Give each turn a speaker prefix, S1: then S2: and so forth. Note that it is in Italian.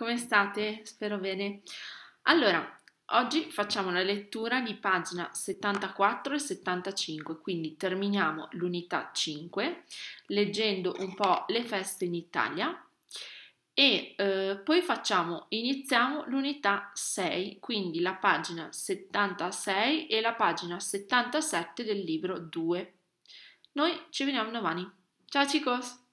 S1: come state? Spero bene. Allora, oggi facciamo la lettura di pagina 74 e 75, quindi terminiamo l'unità 5 leggendo un po' le feste in Italia e eh, poi facciamo, iniziamo l'unità 6, quindi la pagina 76 e la pagina 77 del libro 2. Noi ci vediamo domani. Ciao chicos!